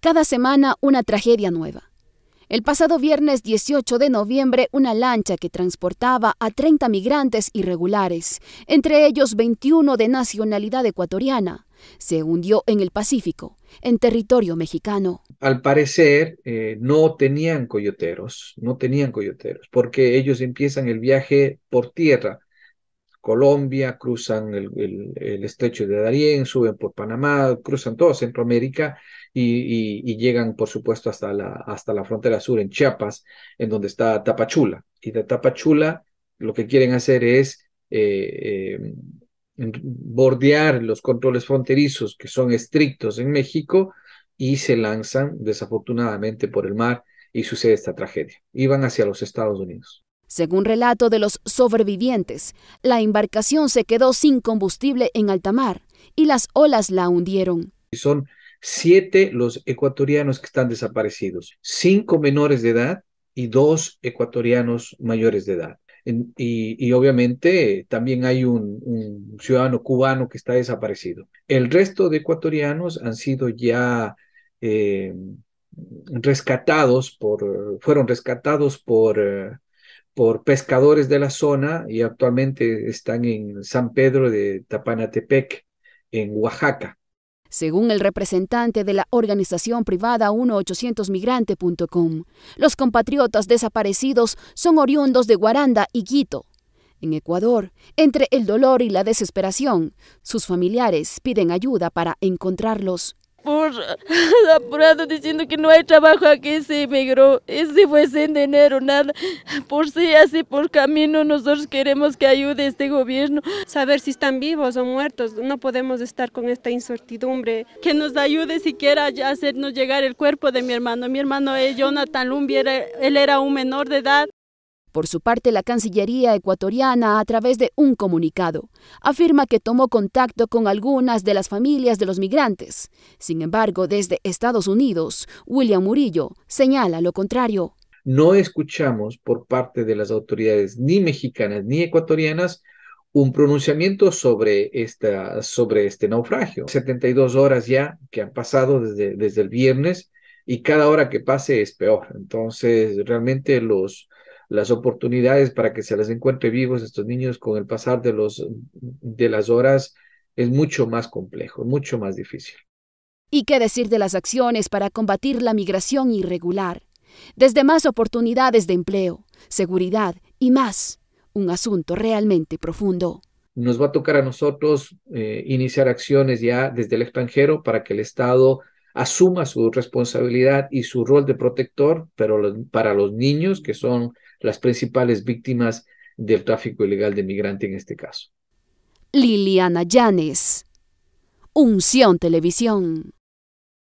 Cada semana una tragedia nueva. El pasado viernes 18 de noviembre, una lancha que transportaba a 30 migrantes irregulares, entre ellos 21 de nacionalidad ecuatoriana, se hundió en el Pacífico, en territorio mexicano. Al parecer, eh, no tenían coyoteros, no tenían coyoteros, porque ellos empiezan el viaje por tierra Colombia, cruzan el, estrecho de Darién, suben por Panamá, cruzan todo Centroamérica y, llegan, por supuesto, hasta la, hasta la frontera sur en Chiapas, en donde está Tapachula. Y de Tapachula lo que quieren hacer es eh, eh, bordear los controles fronterizos que son estrictos en México y se lanzan desafortunadamente por el mar y sucede esta tragedia. Iban hacia los Estados Unidos. Según relato de los sobrevivientes, la embarcación se quedó sin combustible en alta mar y las olas la hundieron. Son siete los ecuatorianos que están desaparecidos, cinco menores de edad y dos ecuatorianos mayores de edad. y, obviamente también hay un, ciudadano cubano que está desaparecido. El resto de ecuatorianos han sido ya eh, rescatados por, fueron rescatados por eh, por pescadores de la zona y actualmente están en San Pedro de Tapanatepec, en Oaxaca. Según el representante de la organización privada 1800migrante.com, los compatriotas desaparecidos son oriundos de Guaranda y Quito. En Ecuador, entre el dolor y la desesperación, sus familiares piden ayuda para encontrarlos por apurado diciendo que no hay trabajo aquí, se emigró. Ese fue sin dinero, nada. Por sí, así por camino, nosotros queremos que ayude este gobierno. Saber si están vivos o muertos, no podemos estar con esta incertidumbre. Que nos ayude siquiera a hacernos llegar el cuerpo de mi hermano. Mi hermano es Jonathan Lumbi, él era un menor de edad. Por su parte, la Cancillería ecuatoriana, a través de un comunicado, afirma que tomó contacto con algunas de las familias de los migrantes. Sin embargo, desde Estados Unidos, William Murillo señala lo contrario. No escuchamos por parte de las autoridades ni mexicanas ni ecuatorianas un pronunciamiento sobre, esta, sobre este naufragio. 72 horas ya que han pasado desde, desde el viernes y cada hora que pase es peor. Entonces, realmente los, las oportunidades para que se les encuentre vivos estos niños con el pasar de, los, de las horas es mucho más complejo, mucho más difícil. ¿Y qué decir de las acciones para combatir la migración irregular? Desde más oportunidades de empleo, seguridad y más, un asunto realmente profundo. Nos va a tocar a nosotros eh, iniciar acciones ya desde el extranjero para que el Estado asuma su responsabilidad y su rol de protector, pero para los niños que son las principales víctimas del tráfico ilegal de migrante en este caso. Liliana Llanes, Unción Televisión.